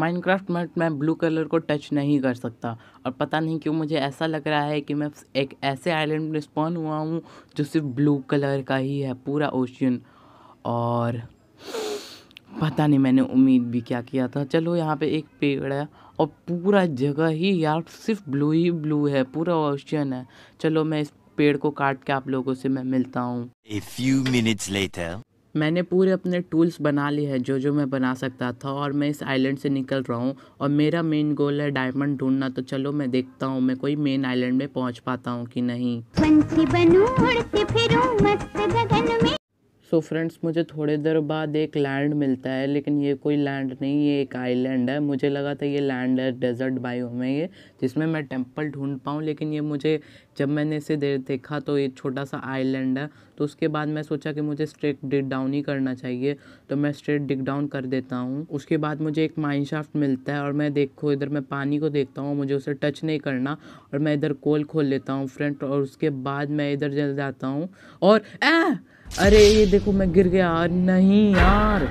Minecraft map मैं blue colour को touch नहीं कर सकता और पता नहीं क्यों मुझे ऐसा लग रहा है कि मैं एक ऐसे आइलैंड में स्पॉन हुआ हूँ जो सिर्फ ब्लू कलर का ही है पूरा ओशियन और पता नहीं मैंने उम्मीद भी क्या किया था चलो यहाँ पे एक पेड़ है और पूरा जगह ही यार सिर्फ ब्लू ही ब्लू है पूरा ओशियन है चलो मैं इस पेड़ को काट के आप लोगों से मैं मिलता हूँ मैंने पूरे अपने टूल्स बना लिए हैं जो जो मैं बना सकता था और मैं इस आइलैंड से निकल रहा हूँ और मेरा मेन गोल है डायमंड ढूंढना तो चलो मैं देखता हूँ मैं कोई मेन आइलैंड में पहुँच पाता हूँ कि नहीं सो so फ्रेंड्स मुझे थोड़ी देर बाद एक लैंड मिलता है लेकिन ये कोई लैंड नहीं ये एक आइलैंड है मुझे लगा था ये लैंड है डेजर्ट बायो में ये जिसमें मैं टेंपल ढूंढ पाऊँ लेकिन ये मुझे जब मैंने इसे देर देखा तो ये छोटा सा आइलैंड है तो उसके बाद मैं सोचा कि मुझे स्ट्रेट डिग डाउन ही करना चाहिए तो मैं स्ट्रेट डिग डाउन कर देता हूँ उसके बाद मुझे एक माइनशाफ्ट मिलता है और मैं देखो इधर मैं पानी को देखता हूँ मुझे उसे टच नहीं करना और मैं इधर कोल खोल लेता हूँ फ्रेंड और उसके बाद मैं इधर जल जाता हूँ और आ! अरे ये देखो मैं गिर गया नहीं यार